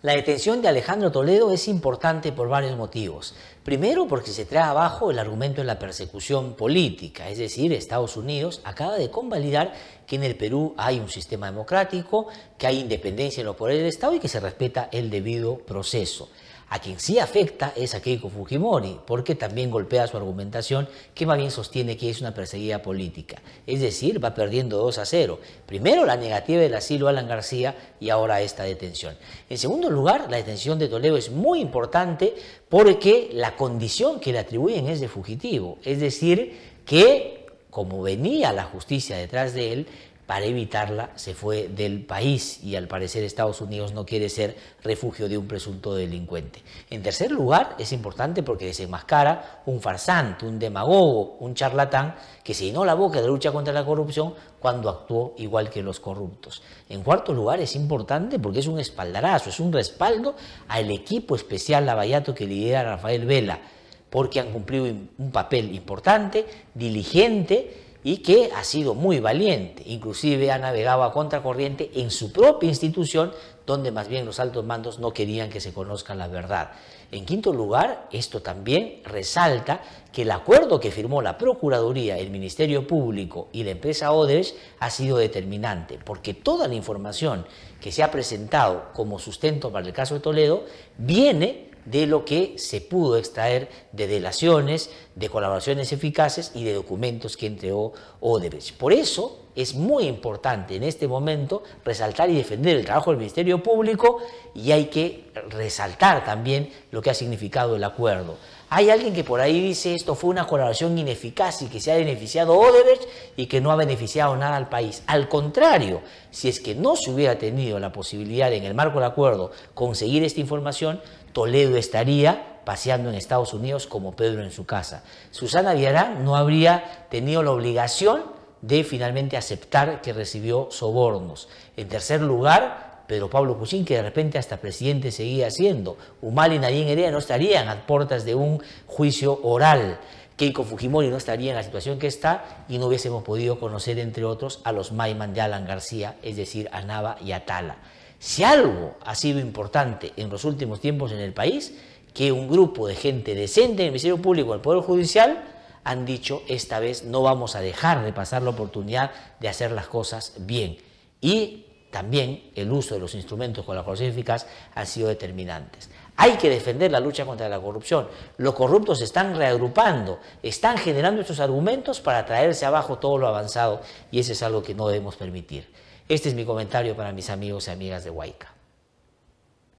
La detención de Alejandro Toledo es importante por varios motivos. Primero, porque se trae abajo el argumento de la persecución política, es decir, Estados Unidos acaba de convalidar que en el Perú hay un sistema democrático, que hay independencia en los poderes del Estado y que se respeta el debido proceso. A quien sí afecta es a Keiko Fujimori, porque también golpea su argumentación que más bien sostiene que es una perseguida política. Es decir, va perdiendo 2 a 0. Primero la negativa del asilo a Alan García y ahora esta detención. En segundo lugar, la detención de Toledo es muy importante porque la condición que le atribuyen es de fugitivo. Es decir, que como venía la justicia detrás de él, para evitarla se fue del país y al parecer Estados Unidos no quiere ser refugio de un presunto delincuente. En tercer lugar, es importante porque desenmascara un farsante, un demagogo, un charlatán que se llenó la boca de lucha contra la corrupción cuando actuó igual que los corruptos. En cuarto lugar, es importante porque es un espaldarazo, es un respaldo al equipo especial Lavallato que lidera Rafael Vela, porque han cumplido un papel importante, diligente, y que ha sido muy valiente, inclusive ha navegado a contracorriente en su propia institución, donde más bien los altos mandos no querían que se conozca la verdad. En quinto lugar, esto también resalta que el acuerdo que firmó la Procuraduría, el Ministerio Público y la empresa Odebrecht ha sido determinante, porque toda la información que se ha presentado como sustento para el caso de Toledo viene de lo que se pudo extraer de delaciones, de colaboraciones eficaces y de documentos que entregó Odebrecht. Por eso, es muy importante en este momento resaltar y defender el trabajo del Ministerio Público y hay que resaltar también lo que ha significado el acuerdo. Hay alguien que por ahí dice esto fue una colaboración ineficaz y que se ha beneficiado Odebrecht y que no ha beneficiado nada al país. Al contrario, si es que no se hubiera tenido la posibilidad en el marco del acuerdo conseguir esta información, Toledo estaría paseando en Estados Unidos como Pedro en su casa. Susana Villarán no habría tenido la obligación de finalmente aceptar que recibió sobornos. En tercer lugar, pero Pablo Cuchín, que de repente hasta presidente seguía siendo. Humal y Nadine Heredia no estarían a puertas de un juicio oral. Keiko Fujimori no estaría en la situación que está y no hubiésemos podido conocer, entre otros, a los Maiman de Alan García, es decir, a Nava y a Tala. Si algo ha sido importante en los últimos tiempos en el país, que un grupo de gente decente en el Ministerio Público, el Poder Judicial, han dicho, esta vez no vamos a dejar de pasar la oportunidad de hacer las cosas bien. Y también el uso de los instrumentos con la corrupción eficaz han sido determinantes. Hay que defender la lucha contra la corrupción. Los corruptos se están reagrupando, están generando estos argumentos para traerse abajo todo lo avanzado y eso es algo que no debemos permitir. Este es mi comentario para mis amigos y amigas de Huayca.